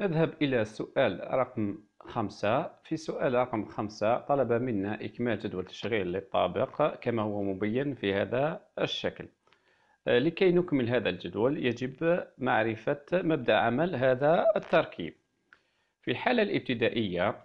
نذهب إلى سؤال رقم خمسة في سؤال رقم خمسة طلب منا إكمال جدول تشغيل للطابق كما هو مبين في هذا الشكل آه، لكي نكمل هذا الجدول يجب معرفة مبدأ عمل هذا التركيب في الحالة الابتدائية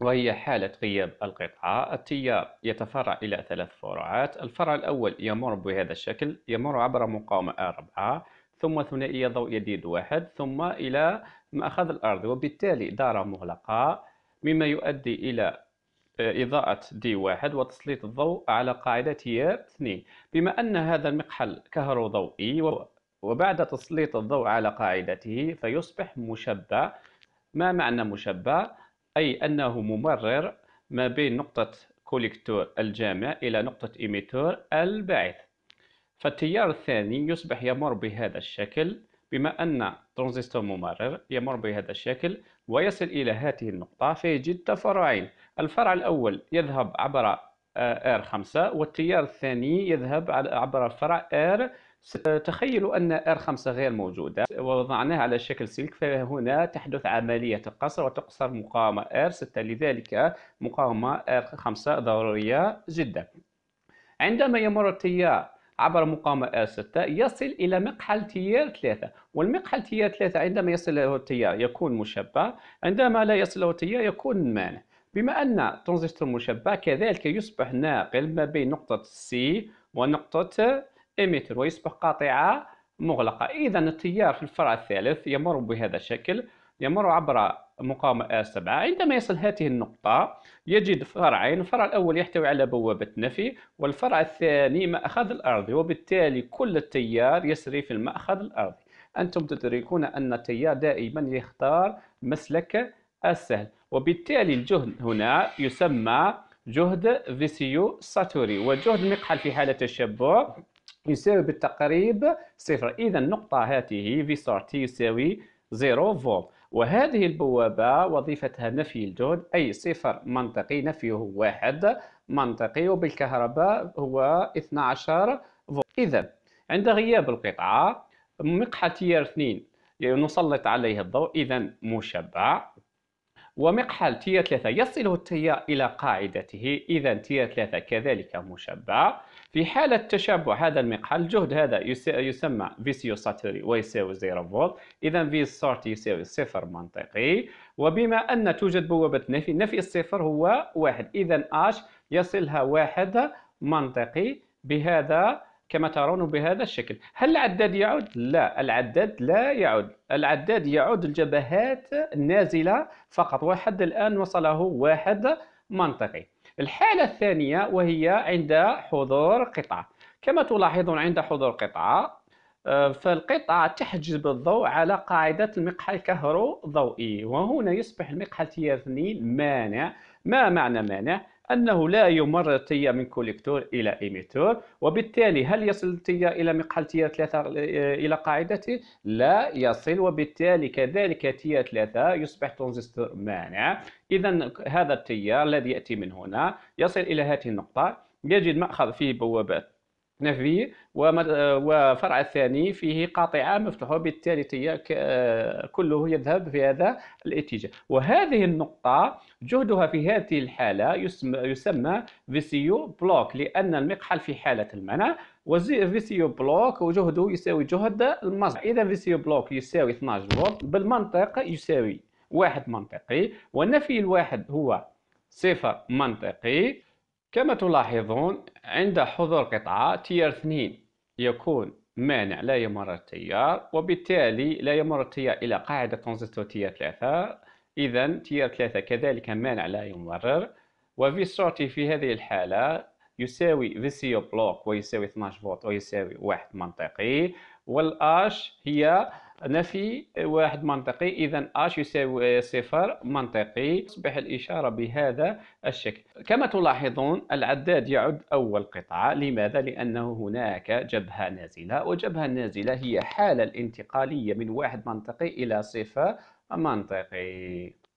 وهي حالة غياب القطعة التيار يتفرع إلى ثلاث فروعات الفرع الأول يمر بهذا الشكل يمر عبر مقاومة أربعة ثم ثنائية ضوئية ديد واحد ثم إلى مأخذ الأرض وبالتالي دارة مغلقة مما يؤدي إلى آه، إضاءة دي واحد وتسليط الضوء على قاعدة ياب اثنين بما أن هذا المقحل كهروضوئي وبعد تسليط الضوء على قاعدته فيصبح مشبع ما معنى مشبع؟ أي أنه ممرر ما بين نقطة كوليكتور الجامع إلى نقطة إيميتور البعيد فالتيار الثاني يصبح يمر بهذا الشكل بما أن ترانزستور ممرر يمر بهذا الشكل ويصل إلى هذه النقطة فيجد تفرعين الفرع الأول يذهب عبر R5 آه، والتيار الثاني يذهب عبر الفرع R تخيلوا أن R5 غير موجودة ووضعناها على شكل سلك فهنا تحدث عملية القصر وتقصر مقاومة R6 لذلك مقاومة R5 ضرورية جدا عندما يمر التيار عبر مقاومة R6 يصل إلى مقحل تيار 3 والمقحل تيار 3 عندما يصل له التيار يكون مشبع عندما لا يصل له التيار يكون مانع بما أن ترانزستور مشبع كذلك يصبح ناقل ما بين نقطة C ونقطة إيميتر ويصبح قاطعة مغلقة إذا التيار في الفرع الثالث يمر بهذا الشكل يمر عبر مقاومة A7 عندما يصل هذه النقطة يجد فرعين الفرع الأول يحتوي على بوابة نفي والفرع الثاني مأخذ الأرضي وبالتالي كل التيار يسري في المأخذ الأرضي أنتم تدركون أن التيار دائما يختار مسلك السهل وبالتالي الجهد هنا يسمى جهد فيسيو ساتوري وجهد المقحل في حالة التشبع يساوي بالتقريب صفر إذا النقطة هذه في سارتي يساوي 0 فولت وهذه البوابة وظيفتها نفي الجهد أي صفر منطقي نفيه واحد منطقي وبالكهرباء هو 12 فولت إذا عند غياب القطعة مقحة تيار 2 نسلط عليه الضوء إذا مشبع ومقحل تي 3 يصله التيار إلى قاعدته إذا تي 3 كذلك مشبع في حالة تشبع هذا المقحل الجهد هذا يسمى فيسيو ساتوري ويساوي 0 فولت إذا في السورت يساوي صفر منطقي وبما أن توجد بوابة نفي نفي الصفر هو واحد إذا اش يصلها واحد منطقي بهذا كما ترون بهذا الشكل هل العداد يعود؟ لا العداد لا يعود العداد يعود الجبهات النازلة فقط وحد الآن وصله واحد منطقي الحالة الثانية وهي عند حضور قطعة كما تلاحظون عند حضور قطعة آه، فالقطعة تحجب الضوء على قاعدة المقحى الكهروضوئي وهنا يصبح المقحى التيازني مانع ما معنى مانع؟ أنه لا يمرر التيار من كوليكتور إلى إيميتور وبالتالي هل يصل التيار إلى مقحل تيار 3 إلى قاعدته؟ لا يصل وبالتالي كذلك تيار 3 يصبح ترانزستور مانع إذا هذا التيار الذي يأتي من هنا يصل إلى هذه النقطة يجد مأخذ فيه بوابات نفي وفرع الثاني فيه قاطعة مفتوحة بالتالي كله يذهب في هذا الاتجاه وهذه النقطة جهدها في هذه الحالة يسمى فيسيو بلوك لأن المقحل في حالة المنع وفيسيو بلوك وجهده يساوي جهد المصدر إذا فيسيو بلوك يساوي 12 فولت بالمنطق يساوي واحد منطقي والنفي الواحد هو صفر منطقي كما تلاحظون عند حضور قطعة تيار 2 يكون مانع لا يمر التيار وبالتالي لا يمر التيار إلى قاعدة ترانزستور تيار 3 إذا تيار 3 كذلك مانع لا يمرر وفي سورتي في هذه الحالة يساوي فيسيو بلوك ويساوي 12 فولت ويساوي واحد منطقي والآش هي نفي واحد منطقي إذا اش يساوي صفر منطقي تصبح الإشارة بهذا الشكل كما تلاحظون العداد يعد أول قطعة لماذا؟ لأنه هناك جبهة نازلة وجبهه نازله هي حالة الانتقالية من واحد منطقي إلى صفر منطقي